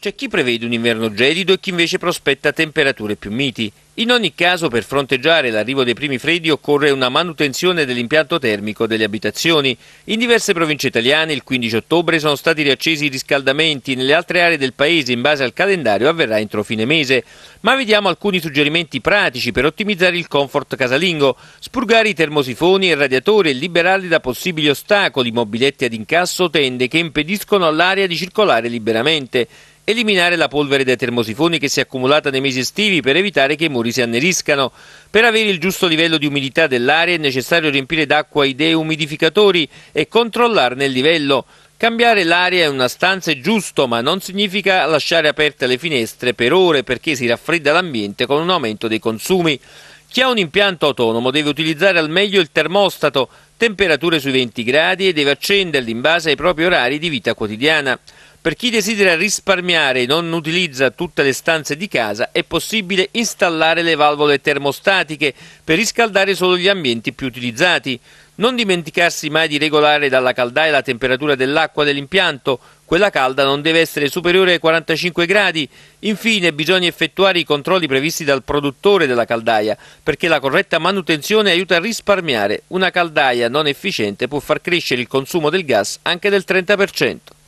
C'è chi prevede un inverno gelido e chi invece prospetta temperature più miti. In ogni caso, per fronteggiare l'arrivo dei primi freddi occorre una manutenzione dell'impianto termico delle abitazioni. In diverse province italiane il 15 ottobre sono stati riaccesi i riscaldamenti, nelle altre aree del paese in base al calendario avverrà entro fine mese. Ma vediamo alcuni suggerimenti pratici per ottimizzare il comfort casalingo, spurgare i termosifoni e il radiatore e liberarli da possibili ostacoli, mobiletti ad incasso o tende che impediscono all'aria di circolare liberamente eliminare la polvere dai termosifoni che si è accumulata nei mesi estivi per evitare che i muri si anneriscano. Per avere il giusto livello di umidità dell'aria è necessario riempire d'acqua i deumidificatori e controllarne il livello. Cambiare l'aria in una stanza è giusto, ma non significa lasciare aperte le finestre per ore perché si raffredda l'ambiente con un aumento dei consumi. Chi ha un impianto autonomo deve utilizzare al meglio il termostato, temperature sui 20 gradi e deve accenderli in base ai propri orari di vita quotidiana. Per chi desidera risparmiare e non utilizza tutte le stanze di casa è possibile installare le valvole termostatiche per riscaldare solo gli ambienti più utilizzati. Non dimenticarsi mai di regolare dalla caldaia la temperatura dell'acqua dell'impianto, quella calda non deve essere superiore ai 45 gradi. Infine bisogna effettuare i controlli previsti dal produttore della caldaia, perché la corretta manutenzione aiuta a risparmiare. Una caldaia non efficiente può far crescere il consumo del gas anche del 30%.